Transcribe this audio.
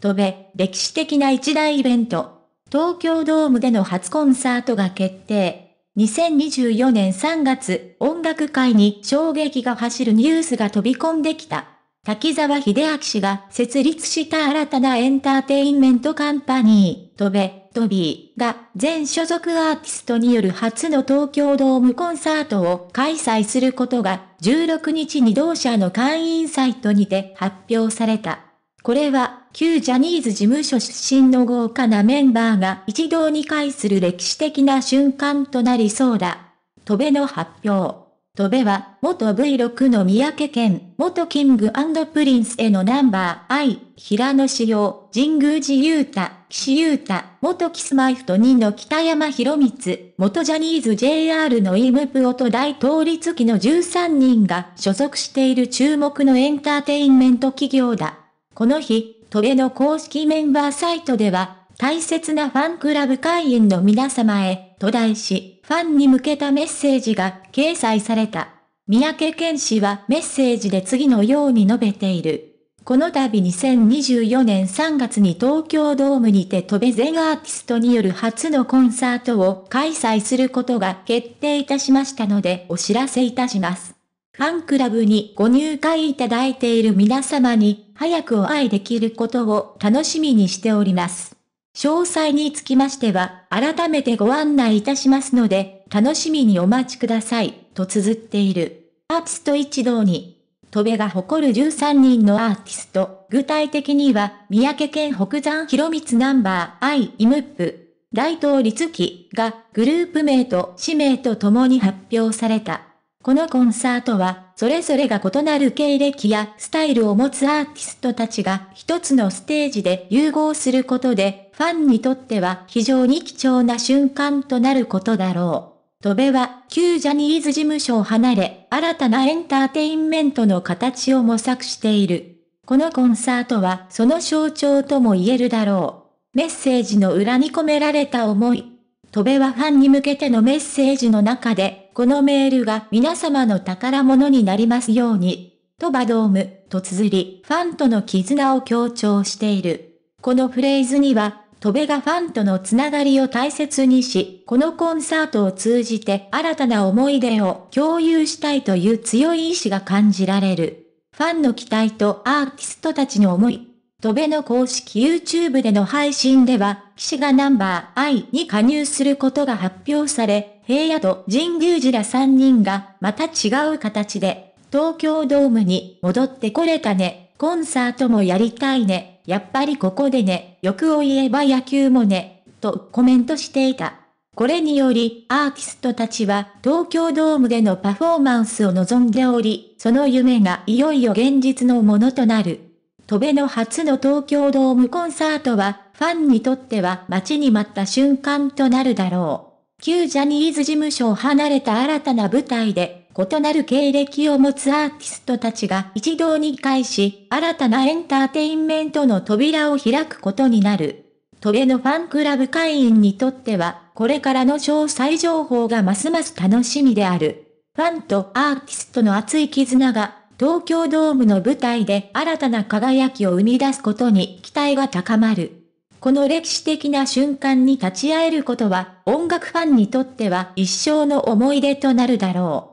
飛べ、歴史的な一大イベント。東京ドームでの初コンサートが決定。2024年3月、音楽界に衝撃が走るニュースが飛び込んできた。滝沢秀明氏が設立した新たなエンターテインメントカンパニー、飛べ、トビーが全所属アーティストによる初の東京ドームコンサートを開催することが16日に同社の会員サイトにて発表された。これは、旧ジャニーズ事務所出身の豪華なメンバーが一堂に会する歴史的な瞬間となりそうだ。戸辺の発表。戸辺は、元 V6 の三宅県、元キングプリンスへのナンバー I、平野志陽、神宮寺雄太、岸優太、元キスマイフト2の北山博光、元ジャニーズ JR のイムプオと大統立機の13人が所属している注目のエンターテインメント企業だ。この日、トベの公式メンバーサイトでは、大切なファンクラブ会員の皆様へ、と題し、ファンに向けたメッセージが掲載された。三宅健氏はメッセージで次のように述べている。この度2024年3月に東京ドームにてトベ全アーティストによる初のコンサートを開催することが決定いたしましたのでお知らせいたします。ファンクラブにご入会いただいている皆様に、早くお会いできることを楽しみにしております。詳細につきましては、改めてご案内いたしますので、楽しみにお待ちください、と綴っている。アーティスト一同に、戸部が誇る13人のアーティスト、具体的には、三宅県北山広光ナンバーアイムップ、大東立記がグループ名と氏名と共に発表された。このコンサートは、それぞれが異なる経歴やスタイルを持つアーティストたちが一つのステージで融合することで、ファンにとっては非常に貴重な瞬間となることだろう。戸部は、旧ジャニーズ事務所を離れ、新たなエンターテインメントの形を模索している。このコンサートはその象徴とも言えるだろう。メッセージの裏に込められた思い。戸部はファンに向けてのメッセージの中でこのメールが皆様の宝物になりますように、とバドーム、と綴り、ファンとの絆を強調している。このフレーズには、戸部がファンとのつながりを大切にし、このコンサートを通じて新たな思い出を共有したいという強い意志が感じられる。ファンの期待とアーティストたちの思い。戸部の公式 YouTube での配信では、騎士がナンバー I に加入することが発表され、平野と神宮寺ら3人が、また違う形で、東京ドームに戻ってこれたね。コンサートもやりたいね。やっぱりここでね。欲を言えば野球もね。とコメントしていた。これにより、アーティストたちは東京ドームでのパフォーマンスを望んでおり、その夢がいよいよ現実のものとなる。戸辺の初の東京ドームコンサートは、ファンにとっては待ちに待った瞬間となるだろう。旧ジャニーズ事務所を離れた新たな舞台で、異なる経歴を持つアーティストたちが一堂に会し、新たなエンターテインメントの扉を開くことになる。トゲのファンクラブ会員にとっては、これからの詳細情報がますます楽しみである。ファンとアーティストの熱い絆が、東京ドームの舞台で新たな輝きを生み出すことに期待が高まる。この歴史的な瞬間に立ち会えることは、音楽ファンにとっては一生の思い出となるだろう。